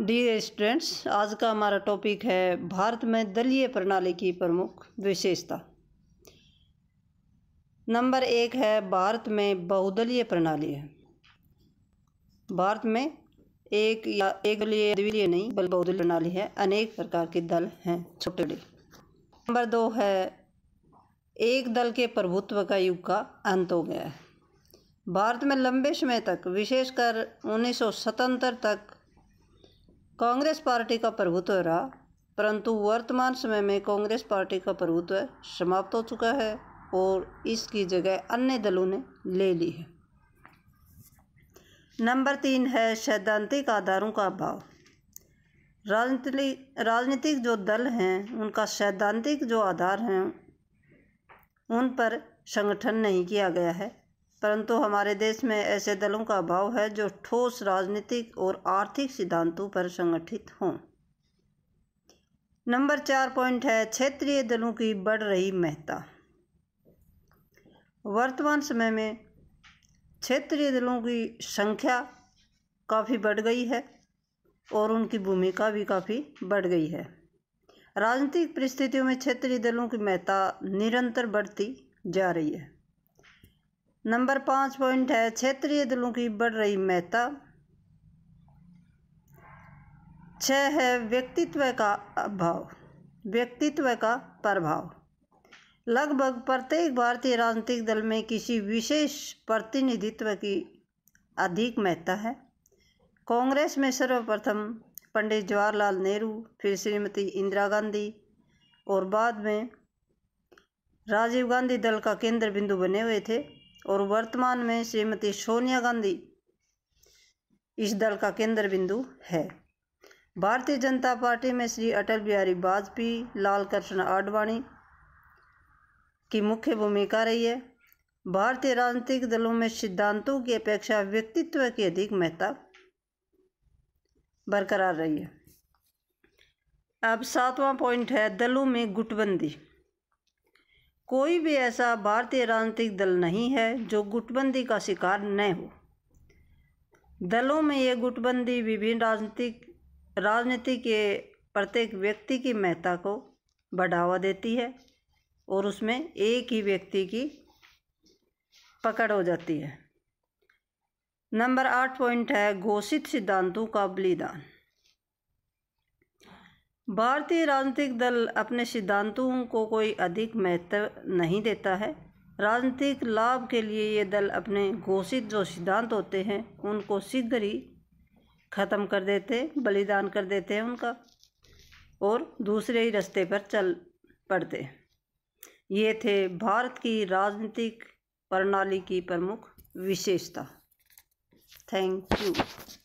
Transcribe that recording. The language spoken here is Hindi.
डी स्टूडेंट्स आज का हमारा टॉपिक है भारत में दलीय प्रणाली की प्रमुख विशेषता नंबर एक है भारत में बहुदलीय प्रणाली है भारत में एक या एक दलीय द्विदलीय नहीं बल्कि बहुदलीय प्रणाली है अनेक प्रकार के दल हैं छोटे नंबर दो है एक दल के प्रभुत्व का युग का अंत हो गया है भारत में लंबे समय तक विशेषकर उन्नीस तक कांग्रेस पार्टी का प्रभुत्व रहा परंतु वर्तमान समय में कांग्रेस पार्टी का प्रभुत्व समाप्त हो चुका है और इसकी जगह अन्य दलों ने ले ली है नंबर तीन है सैद्धांतिक आधारों का अभाव राजनीतिक राजनीतिक जो दल हैं उनका सैद्धांतिक जो आधार हैं उन पर संगठन नहीं किया गया है परंतु हमारे देश में ऐसे दलों का अभाव है जो ठोस राजनीतिक और आर्थिक सिद्धांतों पर संगठित हों नंबर चार पॉइंट है क्षेत्रीय दलों की बढ़ रही महत्ता वर्तमान समय में क्षेत्रीय दलों की संख्या काफ़ी बढ़ गई है और उनकी भूमिका भी काफ़ी बढ़ गई है राजनीतिक परिस्थितियों में क्षेत्रीय दलों की महत्ता निरंतर बढ़ती जा रही है नंबर पाँच पॉइंट है क्षेत्रीय दलों की बढ़ रही महत्ता छः है व्यक्तित्व का अभाव व्यक्तित्व का प्रभाव लगभग प्रत्येक भारतीय राजनीतिक दल में किसी विशेष प्रतिनिधित्व की अधिक महत्ता है कांग्रेस में सर्वप्रथम पंडित जवाहरलाल नेहरू फिर श्रीमती इंदिरा गांधी और बाद में राजीव गांधी दल का केंद्र बिंदु बने हुए थे और वर्तमान में श्रीमती सोनिया गांधी इस दल का केंद्र बिंदु है भारतीय जनता पार्टी में श्री अटल बिहारी वाजपेयी लाल कृष्ण आडवाणी की मुख्य भूमिका रही है भारतीय राजनीतिक दलों में सिद्धांतों की अपेक्षा व्यक्तित्व की अधिक महत्ता बरकरार रही है अब सातवां पॉइंट है दलों में गुटबंदी कोई भी ऐसा भारतीय राजनीतिक दल नहीं है जो गुटबंदी का शिकार न हो दलों में ये गुटबंदी विभिन्न राजनीतिक राजनीति के प्रत्येक व्यक्ति की महत्ता को बढ़ावा देती है और उसमें एक ही व्यक्ति की पकड़ हो जाती है नंबर आठ पॉइंट है घोषित सिद्धांतों का बलिदान भारतीय राजनीतिक दल अपने सिद्धांतों को कोई अधिक महत्व नहीं देता है राजनीतिक लाभ के लिए ये दल अपने घोषित जो सिद्धांत होते हैं उनको शीघ्र ही ख़त्म कर देते बलिदान कर देते हैं उनका और दूसरे ही रास्ते पर चल पड़ते ये थे भारत की राजनीतिक प्रणाली की प्रमुख विशेषता थैंक यू